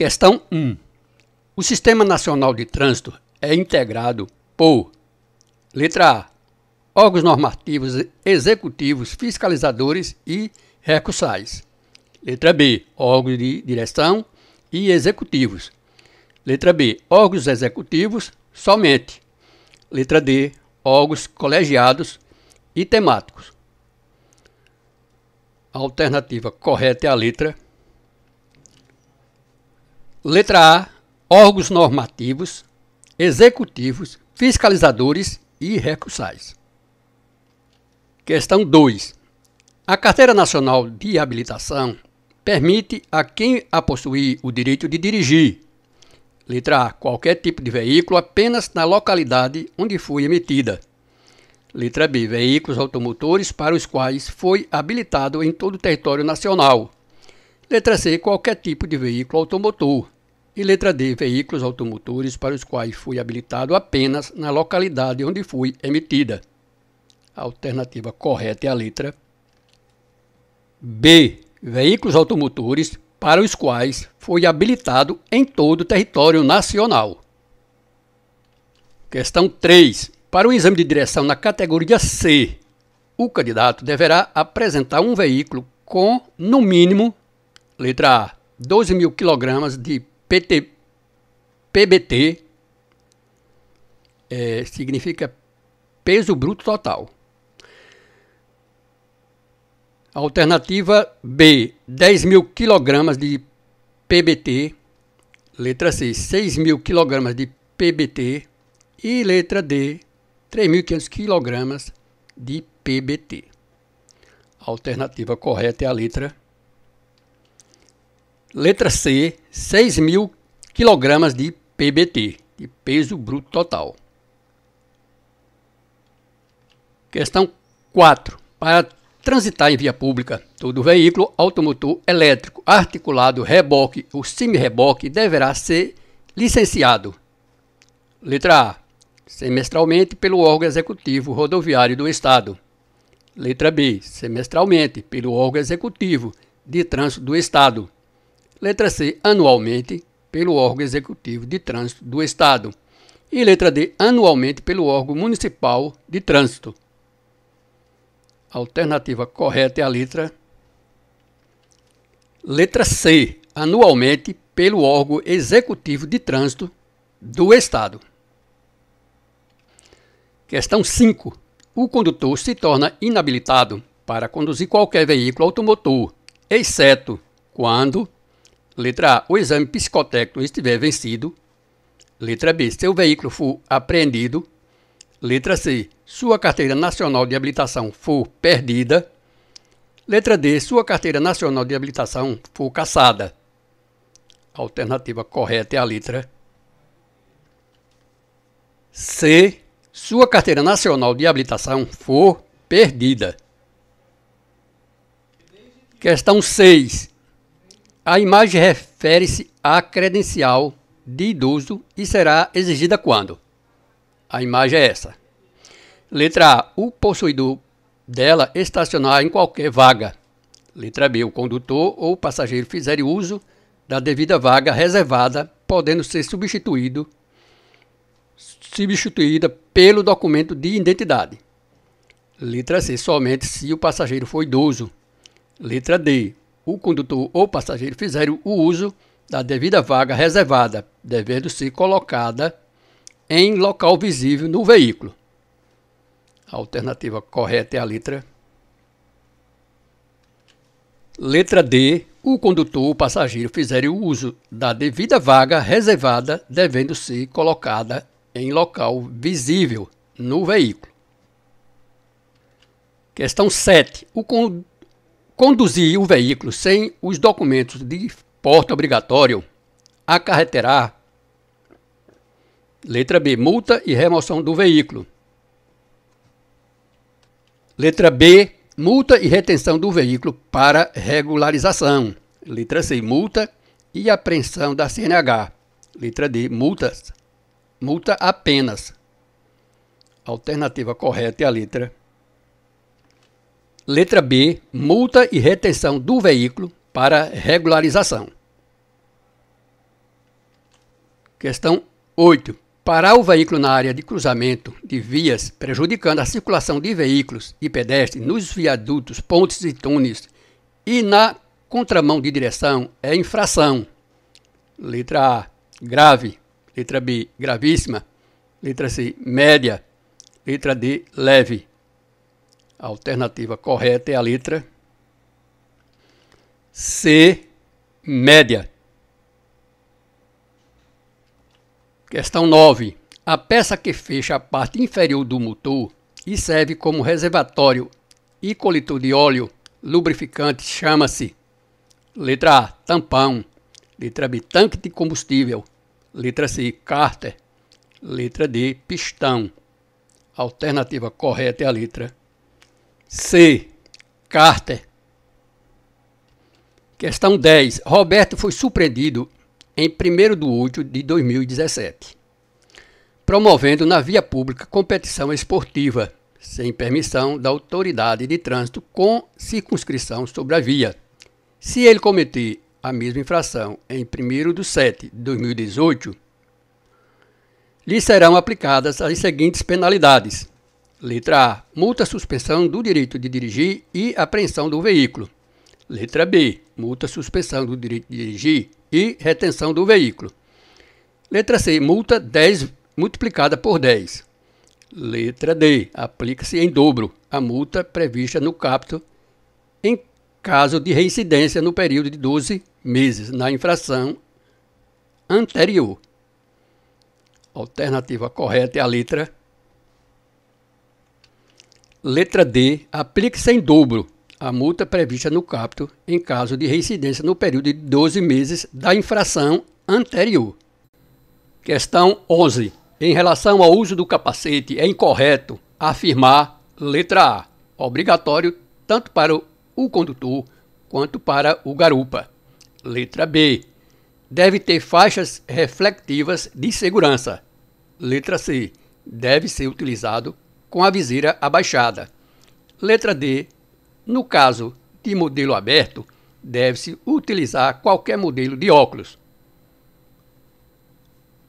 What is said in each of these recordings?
Questão 1. O Sistema Nacional de Trânsito é integrado por letra A. Órgãos normativos, executivos, fiscalizadores e recursais. Letra B. Órgãos de direção e executivos. Letra B. Órgãos executivos somente. Letra D. Órgãos colegiados e temáticos. A alternativa correta é a letra B. Letra A: órgãos normativos, executivos, fiscalizadores e recursais. Questão 2. A Carteira Nacional de Habilitação permite a quem a possuir o direito de dirigir, letra A, qualquer tipo de veículo apenas na localidade onde foi emitida. Letra B, veículos automotores para os quais foi habilitado em todo o território nacional. Letra C, qualquer tipo de veículo automotor. E letra D, veículos automotores para os quais fui habilitado apenas na localidade onde fui emitida. A alternativa correta é a letra B, veículos automotores para os quais foi habilitado em todo o território nacional. Questão 3. Para o exame de direção na categoria C, o candidato deverá apresentar um veículo com, no mínimo, letra A, 12 mil quilogramas de PT, PBT é, significa peso bruto total. Alternativa B, 10 mil quilogramas de PBT. Letra C, 6 mil quilogramas de PBT. E letra D, 3.500 quilogramas de PBT. A alternativa correta é a letra Letra C, 6 mil quilogramas de PBT, de peso bruto total. Questão 4. Para transitar em via pública, todo veículo automotor elétrico articulado reboque ou semi-reboque deverá ser licenciado. Letra A. Semestralmente pelo órgão executivo rodoviário do Estado. Letra B. Semestralmente pelo órgão executivo de trânsito do Estado. Letra C, anualmente pelo órgão executivo de trânsito do Estado. E letra D, anualmente pelo órgão municipal de trânsito. A alternativa correta é a letra Letra C, anualmente pelo órgão executivo de trânsito do Estado. Questão 5. O condutor se torna inabilitado para conduzir qualquer veículo automotor, exceto quando Letra A. O exame psicotécnico estiver vencido. Letra B. Seu veículo for apreendido. Letra C. Sua carteira nacional de habilitação for perdida. Letra D. Sua carteira nacional de habilitação for caçada. A alternativa correta é a letra C. Sua carteira nacional de habilitação for perdida. Questão 6. A imagem refere-se à credencial de idoso e será exigida quando? A imagem é essa. Letra A. O possuidor dela estacionar em qualquer vaga. Letra B. O condutor ou passageiro fizer uso da devida vaga reservada, podendo ser substituído substituída pelo documento de identidade. Letra C. Somente se o passageiro for idoso. Letra D o condutor ou passageiro fizerem o uso da devida vaga reservada, devendo-se colocada em local visível no veículo. A alternativa correta é a letra Letra D. O condutor ou passageiro fizerem o uso da devida vaga reservada, devendo ser colocada em local visível no veículo. Questão 7. O, condutor. Conduzir o veículo sem os documentos de porte obrigatório acarreterá Letra B, multa e remoção do veículo. Letra B, multa e retenção do veículo para regularização. Letra C, multa e apreensão da CNH. Letra D, multas. Multa apenas. alternativa correta é a letra Letra B, multa e retenção do veículo para regularização. Questão 8. Parar o veículo na área de cruzamento de vias, prejudicando a circulação de veículos e pedestres nos viadutos, pontes e túneis e na contramão de direção é infração. Letra A, grave. Letra B, gravíssima. Letra C, média. Letra D, leve. A alternativa correta é a letra C, média. Questão 9. A peça que fecha a parte inferior do motor e serve como reservatório e coletor de óleo lubrificante chama-se letra A, tampão, letra B, tanque de combustível, letra C, cárter, letra D, pistão. A alternativa correta é a letra C. Carter. Questão 10. Roberto foi surpreendido em 1 de 8 de 2017, promovendo na via pública competição esportiva, sem permissão da autoridade de trânsito com circunscrição sobre a via. Se ele cometer a mesma infração em 1 de 7 de 2018, lhe serão aplicadas as seguintes penalidades: Letra A. Multa suspensão do direito de dirigir e apreensão do veículo. Letra B. Multa suspensão do direito de dirigir e retenção do veículo. Letra C. Multa 10 multiplicada por 10. Letra D. Aplica-se em dobro a multa prevista no capto em caso de reincidência no período de 12 meses na infração anterior. Alternativa correta é a letra Letra D. Aplique-se em dobro a multa prevista no capto em caso de reincidência no período de 12 meses da infração anterior. Questão 11. Em relação ao uso do capacete, é incorreto afirmar letra A, obrigatório tanto para o condutor quanto para o garupa. Letra B. Deve ter faixas reflectivas de segurança. Letra C. Deve ser utilizado com a viseira abaixada. Letra D. No caso de modelo aberto, deve-se utilizar qualquer modelo de óculos.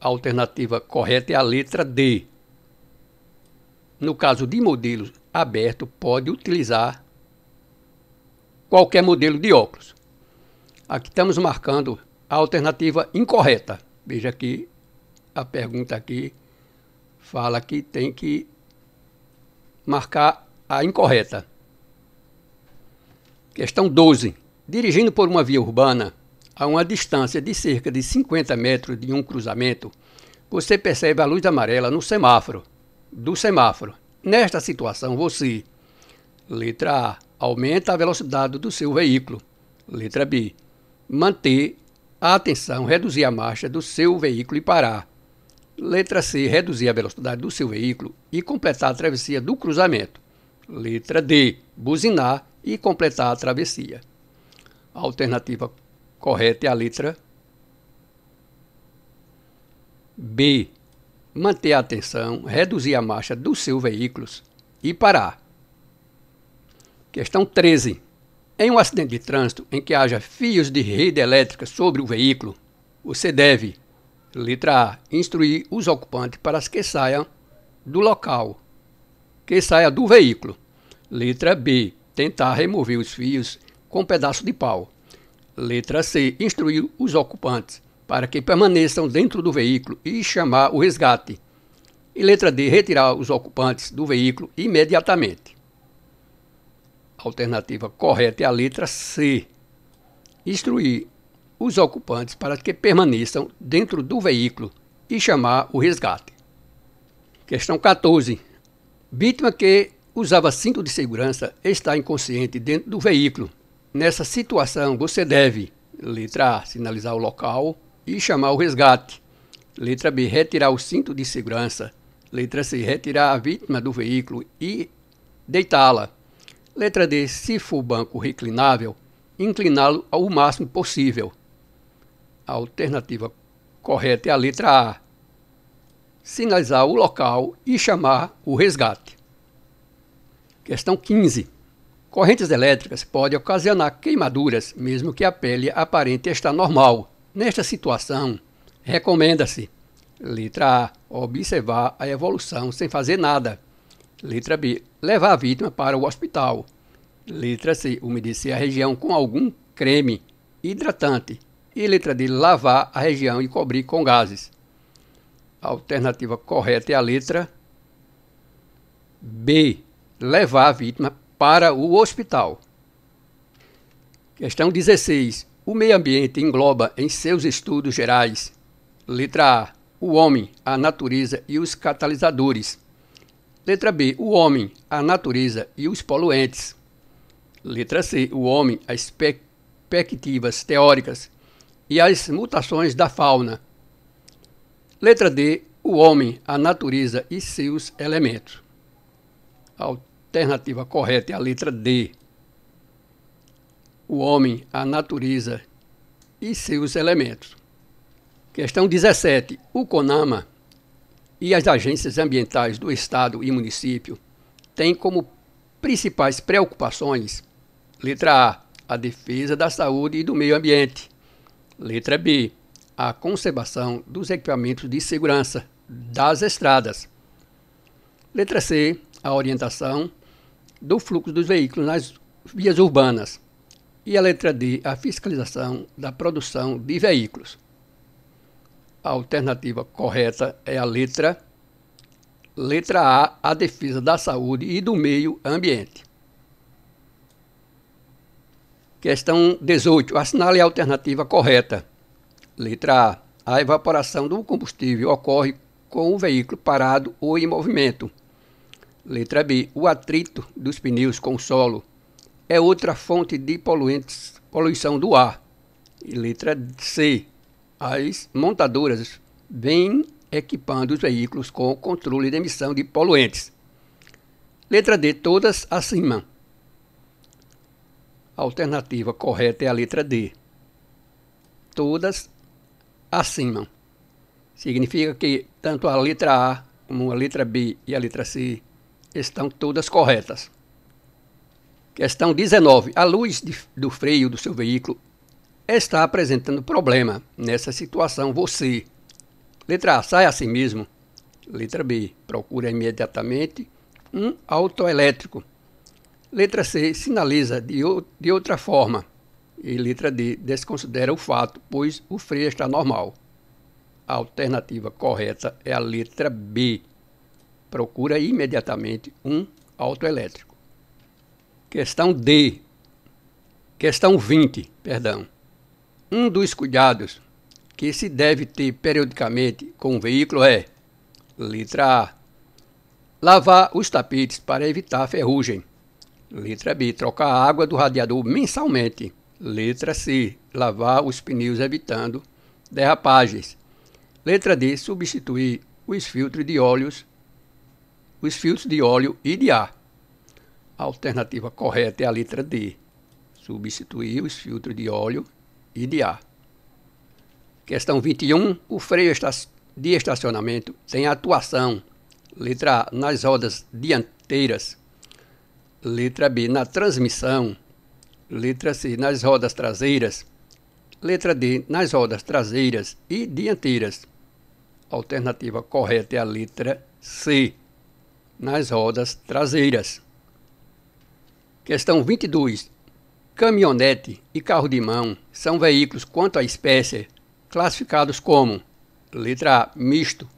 A alternativa correta é a letra D. No caso de modelo aberto, pode utilizar qualquer modelo de óculos. Aqui estamos marcando a alternativa incorreta. Veja que a pergunta aqui fala que tem que marcar a incorreta. Questão 12. Dirigindo por uma via urbana a uma distância de cerca de 50 metros de um cruzamento, você percebe a luz amarela no semáforo. Do semáforo. Nesta situação, você, letra A, aumenta a velocidade do seu veículo. Letra B, manter a atenção, reduzir a marcha do seu veículo e parar. Letra C. Reduzir a velocidade do seu veículo e completar a travessia do cruzamento. Letra D. Buzinar e completar a travessia. A alternativa correta é a letra B. Manter a atenção, reduzir a marcha do seu veículo e parar. Questão 13. Em um acidente de trânsito em que haja fios de rede elétrica sobre o veículo, você deve Letra A. Instruir os ocupantes para que saiam do local, que saia do veículo. Letra B. Tentar remover os fios com um pedaço de pau. Letra C. Instruir os ocupantes para que permaneçam dentro do veículo e chamar o resgate. E letra D. Retirar os ocupantes do veículo imediatamente. alternativa correta é a letra C. Instruir os ocupantes para que permaneçam dentro do veículo e chamar o resgate. Questão 14. Vítima que usava cinto de segurança está inconsciente dentro do veículo. Nessa situação, você deve, letra A, sinalizar o local e chamar o resgate. Letra B, retirar o cinto de segurança. Letra C, retirar a vítima do veículo e deitá-la. Letra D, se for banco reclinável, incliná-lo ao máximo possível. A alternativa correta é a letra A. Sinalizar o local e chamar o resgate. Questão 15. Correntes elétricas podem ocasionar queimaduras, mesmo que a pele aparente esteja normal. Nesta situação, recomenda-se: letra A, observar a evolução sem fazer nada. Letra B, levar a vítima para o hospital. Letra C, umedecer a região com algum creme hidratante. E letra D, lavar a região e cobrir com gases. A alternativa correta é a letra B, levar a vítima para o hospital. Questão 16. O meio ambiente engloba em seus estudos gerais: letra A, o homem, a natureza e os catalisadores. Letra B, o homem, a natureza e os poluentes. Letra C, o homem, as perspectivas teóricas e as mutações da fauna. Letra D. O homem, a natureza e seus elementos. A alternativa correta é a letra D. O homem, a natureza e seus elementos. Questão 17. O CONAMA e as agências ambientais do Estado e município têm como principais preocupações, letra A, a defesa da saúde e do meio ambiente, Letra B. A conservação dos equipamentos de segurança das estradas. Letra C. A orientação do fluxo dos veículos nas vias urbanas. E a letra D. A fiscalização da produção de veículos. A alternativa correta é a letra Letra A, a defesa da saúde e do meio ambiente. Questão 18. Assinale a alternativa correta. Letra A. A evaporação do combustível ocorre com o veículo parado ou em movimento. Letra B. O atrito dos pneus com o solo é outra fonte de poluentes, poluição do ar. E letra C. As montadoras vêm equipando os veículos com controle de emissão de poluentes. Letra D. Todas acima. A alternativa correta é a letra D. Todas acima. Significa que tanto a letra A como a letra B e a letra C estão todas corretas. Questão 19. A luz de, do freio do seu veículo está apresentando problema. Nessa situação, você. Letra A. Sai a si mesmo. Letra B. Procura imediatamente um autoelétrico. Letra C. Sinaliza de, de outra forma. E letra D. Desconsidera o fato, pois o freio está normal. A alternativa correta é a letra B. Procura imediatamente um autoelétrico. Questão D. Questão 20, perdão. Um dos cuidados que se deve ter periodicamente com o veículo é: letra A. Lavar os tapetes para evitar ferrugem. Letra B. Trocar a água do radiador mensalmente. Letra C. Lavar os pneus evitando derrapagens. Letra D. Substituir os filtros de óleos, os filtros de óleo e de ar. A alternativa correta é a letra D. Substituir os filtros de óleo e de ar. Questão 21. O freio de estacionamento tem atuação. Letra A. Nas rodas dianteiras Letra B na transmissão. Letra C nas rodas traseiras. Letra D nas rodas traseiras e dianteiras. alternativa correta é a letra C nas rodas traseiras. Questão 22. Caminhonete e carro de mão são veículos quanto à espécie classificados como letra A misto,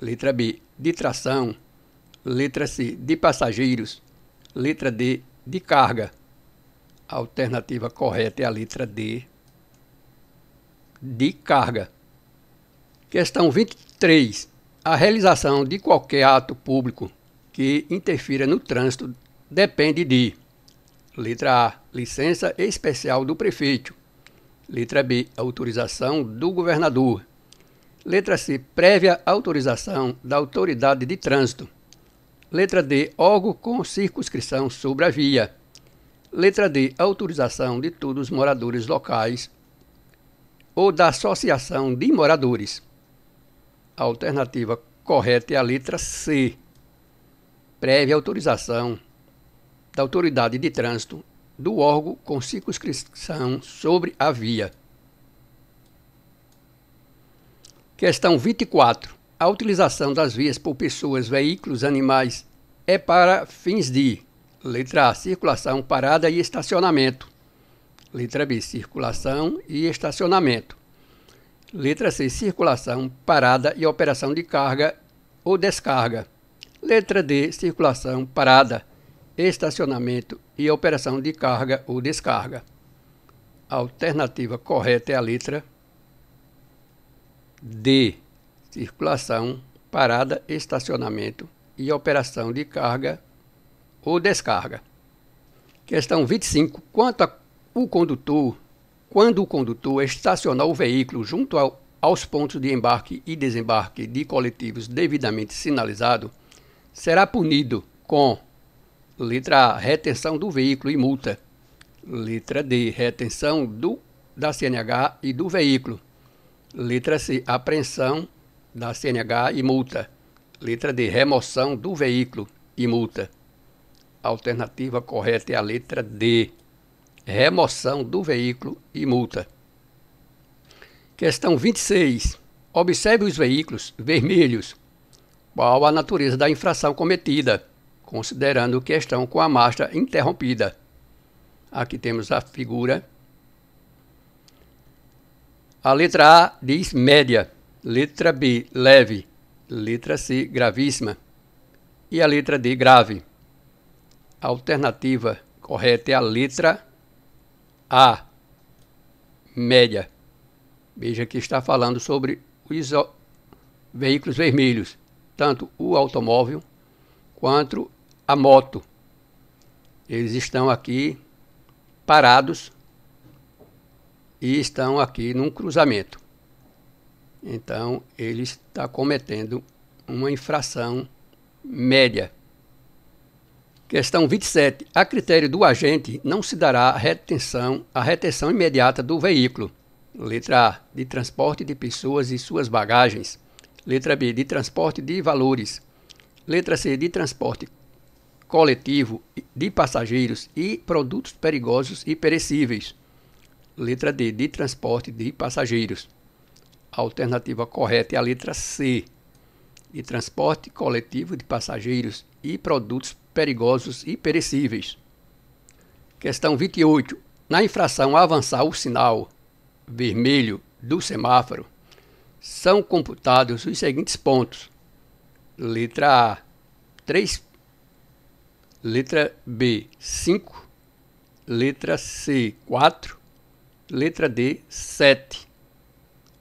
letra B de tração, letra C de passageiros Letra D de carga. A alternativa correta é a letra D de carga. Questão 23. A realização de qualquer ato público que interfira no trânsito depende de: letra A, licença especial do prefeito. Letra B, autorização do governador. Letra C, prévia autorização da autoridade de trânsito. Letra D. Órgão com circunscrição sobre a via. Letra D. Autorização de todos os moradores locais ou da associação de moradores. A alternativa correta é a letra C. Prévia autorização da autoridade de trânsito do órgão com circunscrição sobre a via. Questão 24. A utilização das vias por pessoas, veículos, animais é para fins de: letra A, circulação, parada e estacionamento. Letra B, circulação e estacionamento. Letra C, circulação, parada e operação de carga ou descarga. Letra D, circulação, parada, estacionamento e operação de carga ou descarga. A alternativa correta é a letra D circulação, parada, estacionamento e operação de carga ou descarga. Questão 25. Quanto o condutor, quando o condutor estacionar o veículo junto ao, aos pontos de embarque e desembarque de coletivos devidamente sinalizado, será punido com letra A, retenção do veículo e multa. Letra D, retenção do da CNH e do veículo. Letra C, apreensão da CNH e multa. Letra D. Remoção do veículo e multa. alternativa correta é a letra D. Remoção do veículo e multa. Questão 26. Observe os veículos vermelhos. Qual a natureza da infração cometida, considerando que estão com a marcha interrompida? Aqui temos a figura. A letra A diz média. Letra B, leve. Letra C, gravíssima. E a letra D, grave. A alternativa correta é a letra A, média. Veja que está falando sobre os veículos vermelhos, tanto o automóvel quanto a moto. Eles estão aqui parados e estão aqui num cruzamento. Então, ele está cometendo uma infração média. Questão 27. A critério do agente, não se dará a retenção, a retenção imediata do veículo. Letra A. De transporte de pessoas e suas bagagens. Letra B. De transporte de valores. Letra C. De transporte coletivo de passageiros e produtos perigosos e perecíveis. Letra D. De transporte de passageiros. A alternativa correta é a letra C, de transporte coletivo de passageiros e produtos perigosos e perecíveis. Questão 28. Na infração avançar o sinal vermelho do semáforo, são computados os seguintes pontos: letra A, 3, letra B, 5, letra C, 4, letra D, 7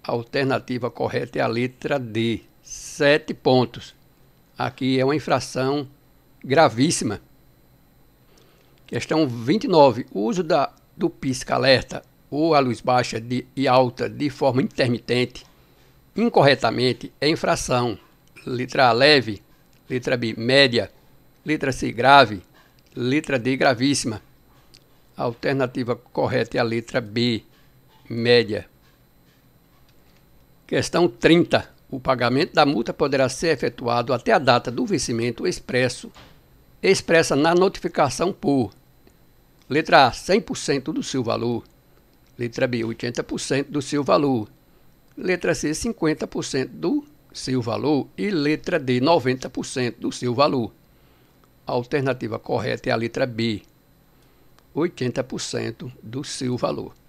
alternativa correta é a letra D, sete pontos. Aqui é uma infração gravíssima. Questão 29. O uso da, do pisca-alerta ou a luz baixa de, e alta de forma intermitente incorretamente é infração. Letra A leve, letra B média, letra C grave, letra D gravíssima. A alternativa correta é a letra B média. Questão 30. O pagamento da multa poderá ser efetuado até a data do vencimento expresso, expressa na notificação por letra A, 100% do seu valor, letra B, 80% do seu valor, letra C, 50% do seu valor e letra D, 90% do seu valor. A alternativa correta é a letra B, 80% do seu valor.